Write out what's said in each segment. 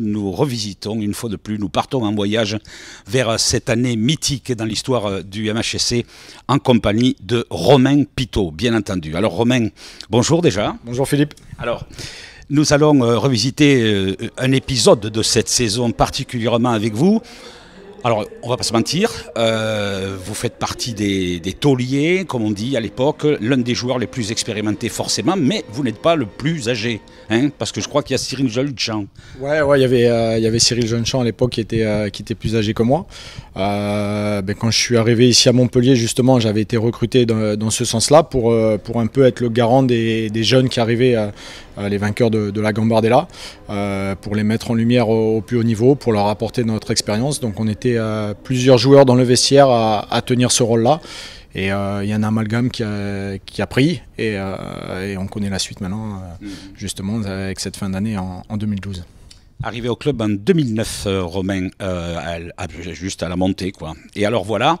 nous revisitons une fois de plus, nous partons en voyage vers cette année mythique dans l'histoire euh, du MHSC en compagnie de Romain Pitot, bien entendu. Alors Romain, bonjour déjà. Bonjour Philippe. Alors, nous allons euh, revisiter euh, un épisode de cette saison particulièrement avec vous. Alors, on va pas se mentir, euh, vous faites partie des, tauliers, comme on dit à l'époque, l'un des joueurs les plus expérimentés forcément, mais vous n'êtes pas le plus âgé, hein, parce que je crois qu'il y a Cyril Jeunechamp. Ouais, ouais, il y avait, euh, y avait Cyril Jeunechamp à l'époque euh, qui était, plus âgé que moi. Ben, quand je suis arrivé ici à Montpellier, justement, j'avais été recruté dans, ce sens-là pour, pour un peu être le garant des, jeunes qui arrivaient, les vainqueurs de, la Gambardella, pour les mettre en lumière au, au plus haut niveau, pour leur apporter notre expérience. Donc on était euh, plusieurs joueurs dans le vestiaire à, tenir ce rôle-là. Et euh, il y a un amalgame qui a, qui a pris et, euh, on connaît la suite maintenant, mhm. justement, avec cette fin d'année en, 2012. Arrivé au club en 2009, Romain, juste à la montée. quoi. Et alors voilà,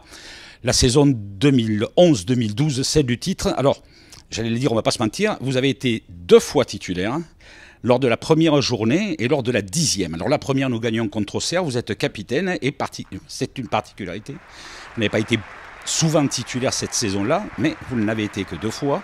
la saison 2011-2012, celle du titre. Alors, j'allais le dire, on va pas se mentir, vous avez été deux fois titulaire lors de la première journée et lors de la dixième. Alors la première, nous gagnons contre Auxerre, vous êtes capitaine et c'est une particularité. Vous n'avez pas été souvent titulaire cette saison-là, mais vous ne l'avez été que deux fois,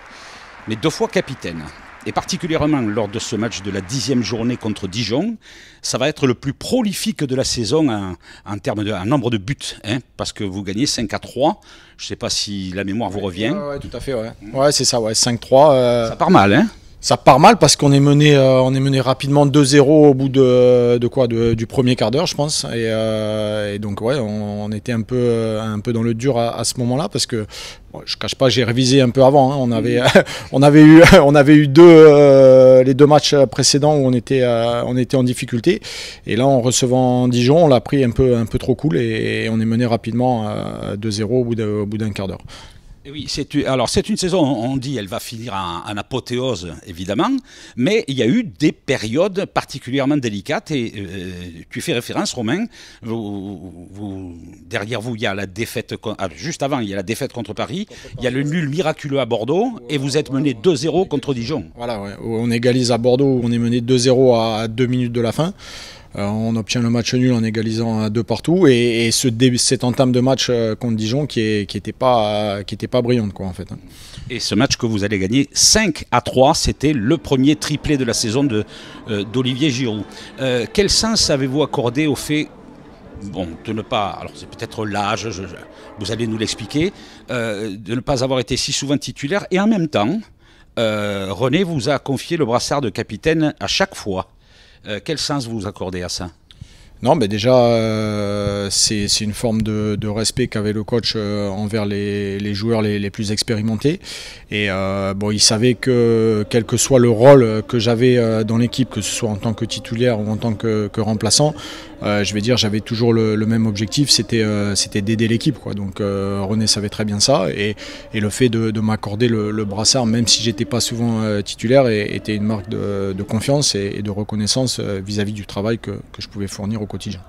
mais deux fois capitaine. Et particulièrement lors de ce match de la dixième journée contre Dijon, ça va être le plus prolifique de la saison en, termes de nombre de buts, hein, parce que vous gagnez 5 à 3. Je ne sais pas si la mémoire vous revient. Oui, tout à fait, ouais. c'est ça, ouais, 5-3. Euh, ça part mal, hein ça part mal parce qu'on est mené, euh, on est mené rapidement 2-0 au bout de, quoi, du premier quart d'heure, je pense. Et, euh, donc ouais, on, était un peu, euh, un peu dans le dur à, ce moment-là parce que je cache pas, j'ai révisé un peu avant. Hein. On avait, on avait eu, on avait eu deux, les deux matchs précédents où on était, on était en difficulté. Et là, en recevant Dijon, on l'a pris un peu, un peu trop cool et, et on est mené rapidement 2-0 au bout d'un quart d'heure. Oui, c'est alors c'est une saison, on dit, elle va finir en, apothéose, évidemment, mais il y a eu des périodes particulièrement délicates et euh, euh, tu fais référence, Romain, vous, derrière vous, il y a la défaite, ah, juste avant, il y a la défaite contre Paris, il y a le nul miraculeux à Bordeaux et vous êtes mené 2-0 contre Dijon. Voilà, on égalise à Bordeaux, on est mené 2-0 à deux minutes de la fin. Euh, on obtient le match nul en égalisant à deux partout. Et, et ce cette entame de match euh, contre Dijon qui n'était était pas, qui pas brillante, quoi, en fait. Hein. Et ce match que vous allez gagner 5 à 3, c'était le premier triplé de la saison euh, d'Olivier Giroud. quel sens avez-vous accordé au fait bon, de ne pas, alors c'est peut-être l'âge, vous allez nous l'expliquer, de ne pas avoir été si souvent titulaire. Et en même temps, René vous a confié le brassard de capitaine à chaque fois. Euh, quel sens vous accordez à ça non, mais déjà, euh, c'est une forme de, respect qu'avait le coach euh, envers les, joueurs les, plus expérimentés. Et bon, il savait que, quel que soit le rôle que j'avais dans l'équipe, que ce soit en tant que titulaire ou en tant que, que remplaçant, euh, je vais dire, j'avais toujours le, même objectif, c'était euh, d'aider l'équipe. Donc euh, René savait très bien ça. Et, le fait de, m'accorder le, brassard, même si j'étais pas souvent titulaire, était une marque de, confiance et, de reconnaissance vis-à-vis du travail que je pouvais fournir au quotidien.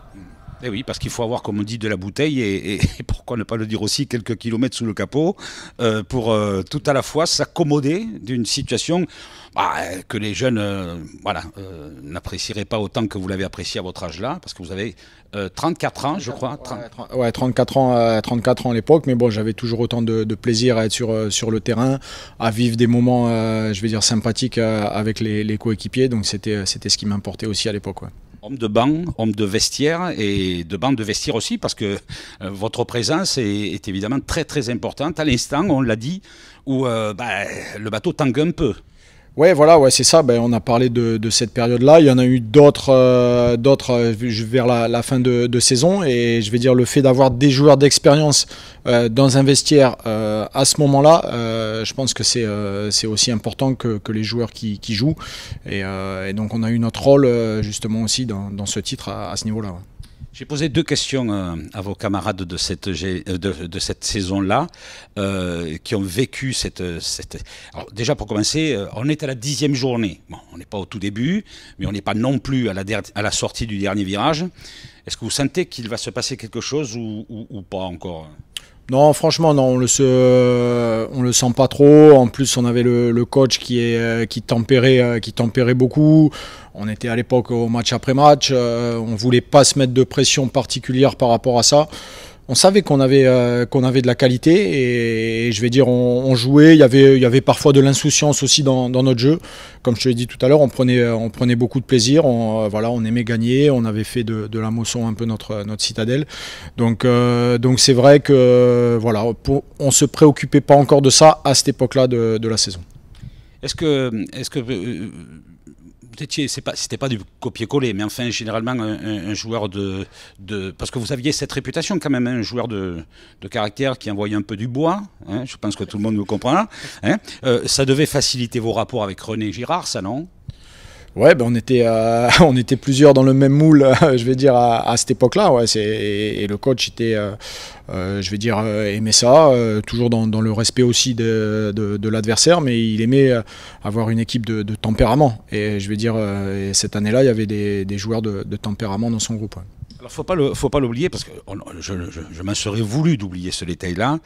Eh oui, parce qu'il faut avoir, comme on dit, de la bouteille et, pourquoi ne pas le dire aussi, quelques kilomètres sous le capot euh, pour euh, tout à la fois s'accommoder d'une situation bah, que les jeunes euh, voilà, n'apprécieraient pas autant que vous l'avez apprécié à votre âge-là, parce que vous avez 34 ans, je crois. Oui, Ouais, 34 ans, 34 ans à l'époque, mais bon, j'avais toujours autant de, plaisir à être sur, sur le terrain, à vivre des moments, je vais dire, sympathiques avec les, coéquipiers, donc c'était ce qui m'importait aussi à l'époque. Homme de banc, homme de vestiaire et de banc de vestiaire aussi, parce que euh, votre présence est, évidemment très très importante à l'instant, on l'a dit, où euh, bah, le bateau tangue un peu. Ouais, voilà, ouais, c'est ça. Ben, on a parlé de, cette période-là. Il y en a eu d'autres, euh, d'autres euh, vers la, fin de, saison. Et je vais dire le fait d'avoir des joueurs d'expérience euh, dans un vestiaire à ce moment-là, je pense que c'est c'est aussi important que, les joueurs qui, jouent. Et, donc on a eu notre rôle justement aussi dans, ce titre à, ce niveau-là. J'ai posé deux questions euh, à vos camarades de cette, euh, de, cette saison-là, euh, qui ont vécu cette, cette... Alors déjà pour commencer, on est à la dixième journée. Bon, on n'est pas au tout début, mais on n'est pas non plus à la, à la sortie du dernier virage. Est-ce que vous sentez qu'il va se passer quelque chose ou pas encore non, franchement, non, on le se, on le sent pas trop. En plus, on avait le, coach qui est, euh, qui tempérait, euh, qui tempérait beaucoup. On était à l'époque au match après match. Euh, on voulait pas se mettre de pression particulière par rapport à ça on savait qu'on avait, euh, qu'on avait de la qualité et, je vais dire, on, jouait. Il y, avait, il y avait parfois de l'insouciance aussi dans, notre jeu. Comme je te l'ai dit tout à l'heure, on prenait, euh, on prenait beaucoup de plaisir. On, euh, voilà, on aimait gagner. On avait fait de, la mousson un peu notre, notre citadelle. Donc, donc c'est vrai que voilà, on se préoccupait pas encore de ça à cette époque-là de, la saison. est-ce que c'était pas, du copier-coller, mais enfin, généralement, un, joueur de, Parce que vous aviez cette réputation, quand même, hein, un joueur de, caractère qui envoyait un peu du bois. Hein, je pense que tout le monde me comprend. Hein. Euh, ça devait faciliter vos rapports avec René Girard, ça, non Ouais, ben, on était, euh, on était plusieurs dans le même moule, je vais dire, à, cette époque-là. Ouais, et, le coach était, euh, euh, je vais dire, aimait ça, toujours dans, le respect aussi de, l'adversaire, mais il aimait avoir une équipe de, tempérament. Et je vais dire, cette année-là, il y avait des, joueurs de, tempérament dans son groupe. Alors, faut pas faut pas l'oublier parce que oh je, m'en serais voulu d'oublier ce détail-là.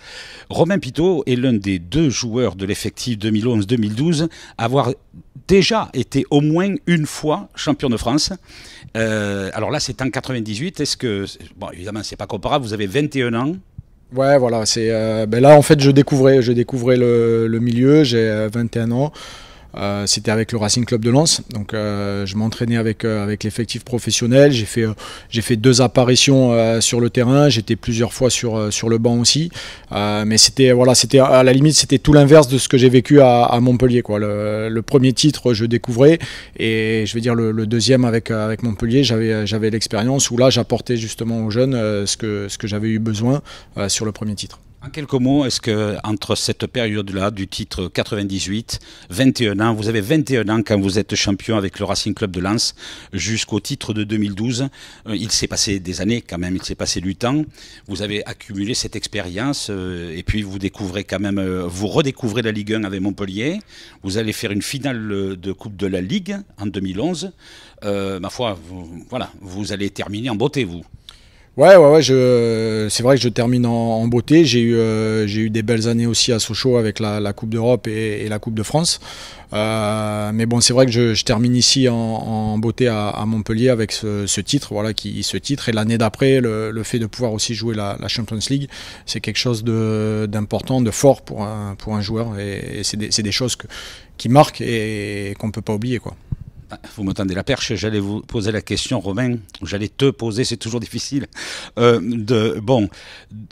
Romain Pitot est l'un des deux joueurs de l'effectif 2011-2012 à avoir déjà été au moins une fois champion de France. Euh, alors là, c'est en 98. Est-ce que, bon, évidemment, c'est pas comparable. Vous avez 21 ans. Ouais, voilà. C'est euh, ben là, en fait, je découvrais, je découvrais le, le milieu. J'ai 21 euh, ans. Euh, c'était avec le Racing Club de Lens. Donc euh, je m'entraînais avec, euh, avec l'effectif professionnel. J'ai fait, j'ai fait deux apparitions sur le terrain. J'étais plusieurs fois sur, sur le banc aussi. mais c'était, voilà, à la limite, c'était tout l'inverse de ce que j'ai vécu à, Montpellier. Quoi. Le, premier titre, je découvrais. Et je vais dire, le, deuxième avec, avec Montpellier, j'avais, l'expérience où là, j'apportais justement aux jeunes ce que, ce que j'avais eu besoin sur le premier titre. En quelques mots, est-ce que entre cette période-là du titre 98, 21 ans, vous avez 21 ans quand vous êtes champion avec le Racing Club de Lens jusqu'au titre de 2012, euh, il s'est passé des années quand même, il s'est passé du temps. Vous avez accumulé cette expérience euh, et puis vous découvrez quand même euh, vous redécouvrez la Ligue 1 avec Montpellier, vous allez faire une finale de Coupe de la Ligue en 2011. ma foi, voilà, vous allez terminer en beauté vous. Ouais, ouais, ouais. Je, c'est vrai que je termine en, beauté. J'ai eu, euh, j'ai eu des belles années aussi à Sochaux avec la, Coupe d'Europe et, la Coupe de France. Euh, mais bon, c'est vrai que je, termine ici en, beauté à, Montpellier avec ce, titre, voilà, qui ce titre. Et l'année d'après, le, fait de pouvoir aussi jouer la, Champions League, c'est quelque chose d'important, de, fort pour un, pour un joueur. Et, c'est des, choses qui marquent et, et qu'on peut pas oublier, quoi. Ah, vous me la perche, j'allais vous poser la question, Romain, j'allais te poser, c'est toujours difficile. Euh, de, bon,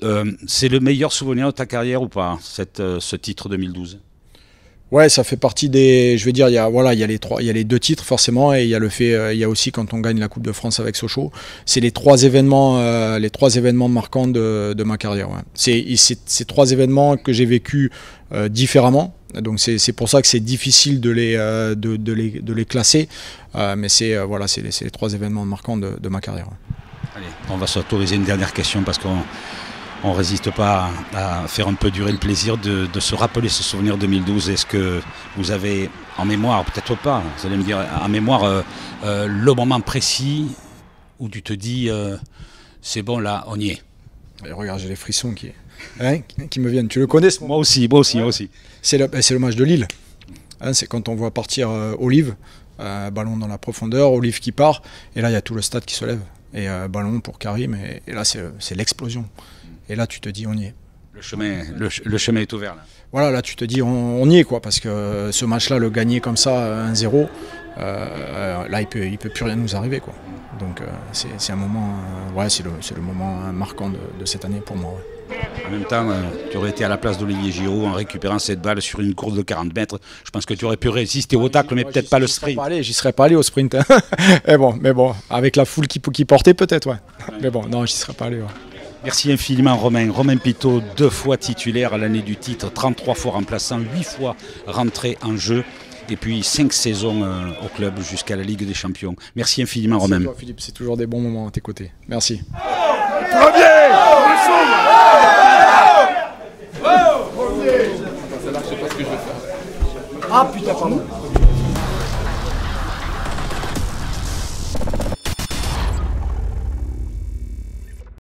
euh, c'est le meilleur souvenir de ta carrière ou pas, cette, euh, ce titre 2012 Ouais, ça fait partie des. Je veux dire, il y a voilà, il y a les trois, il y a les deux titres forcément, et il y a le fait, il y a aussi quand on gagne la Coupe de France avec Sochaux. C'est les trois événements, les trois événements marquants de, ma carrière. C'est ces trois événements que j'ai vécu différemment, donc c'est pour ça que c'est difficile de les, euh, de, de, les, de les, classer. Euh, mais c'est euh, voilà, les, les, trois événements marquants de, ma carrière. Allez, on va s'autoriser une dernière question parce qu'on on résiste pas à, faire un peu durer le plaisir de, de se rappeler ce souvenir 2012. Est-ce que vous avez en mémoire, peut-être pas, vous allez me dire, en mémoire le moment précis où tu te dis c'est bon là, on y est regarde, j'ai les frissons hein, qui, me viennent. Tu le connais Moi aussi, moi aussi, moi aussi. Ben, c'est le, match de Lille. Hein, c'est quand on voit partir euh, Olive, euh, ballon dans la profondeur, Olive qui part, et là, il y a tout le stade qui se lève. Et euh, ballon pour Karim, et, là, c'est l'explosion. Et là, tu te dis, on y est. Le chemin, le, chemin est ouvert, là. Voilà, là, tu te dis, on, on y est, quoi, parce que ce match-là, le gagner comme ça, 1-0, euh, là, il peut, il peut plus rien nous arriver, quoi. Donc euh, c'est un moment, euh, ouais, c'est le, le, moment hein, marquant de, cette année pour moi. En même temps, tu aurais été à la place d'Olivier Giroud en récupérant cette balle sur une course de 40 mètres. Je pense que tu aurais pu résister au tacle, mais peut-être pas le sprint. J'y serais pas allé au sprint. Hein. bon, mais bon, avec la foule qui, qui portait, peut-être, ouais. Mais bon, non, j'y serais pas allé. Merci infiniment Romain. Romain Pitot, deux fois titulaire à l'année du titre, 33 fois remplaçant, 8 fois rentré en jeu et puis cinq saisons euh, au club jusqu'à la Ligue des Champions. Merci infiniment Merci Romain. c'est toujours des bons moments à tes côtés. Merci. Premier Ah putain pardon